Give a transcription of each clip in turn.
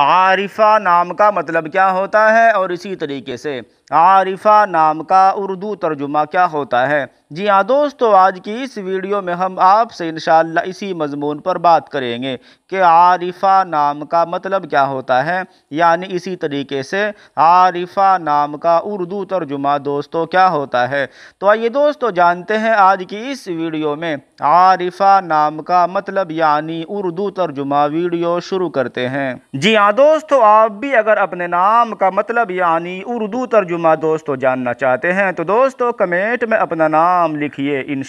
आरिफा नाम का मतलब क्या होता है और इसी तरीके से आरिफा नाम का उर्दू तर्जुमा क्या होता है जी हाँ दोस्तों आज की इस वीडियो में हम आपसे इन इसी मजमून पर बात करेंगे कि आरिफा नाम का मतलब क्या होता है यानी इसी तरीके से आरिफा नाम का उर्दू तर्जुमा दोस्तों क्या होता है तो आइए दोस्तों जानते हैं आज की इस वीडियो में आरिफा नाम का मतलब यानी उर्दू तर्जुमा वीडियो शुरू करते हैं जी हाँ दोस्तों आप भी अगर अपने नाम का मतलब यानी उर्दू तर्जुमा दोस्तों जानना चाहते हैं तो दोस्तों कमेंट में अपना नाम लिखिए इन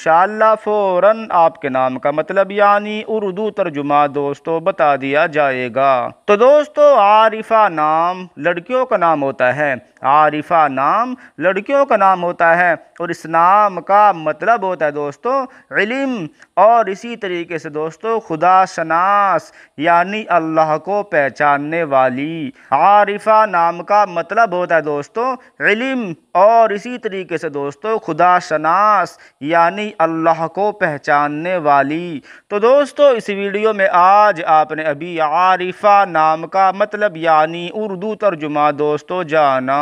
फ़ौर आपके नाम का मतलब यानी उर्दू तर्जुमा दोस्तों बता दिया जाएगा तो दोस्तों आरिफा नाम लड़कियों का नाम होता है आरिफा नाम लड़कियों का नाम होता है और इस नाम का मतलब होता है दोस्तों इलम और इसी तरीके से दोस्तों खुदा शनास यानी अल्लाह को पहचान जानने वाली आरिफा नाम का मतलब होता है दोस्तों इलम और इसी तरीके से दोस्तों खुदा शनास यानी अल्लाह को पहचानने वाली तो दोस्तों इस वीडियो में आज आपने अभी आरिफा नाम का मतलब यानी उर्दू तर्जुमा दोस्तों जाना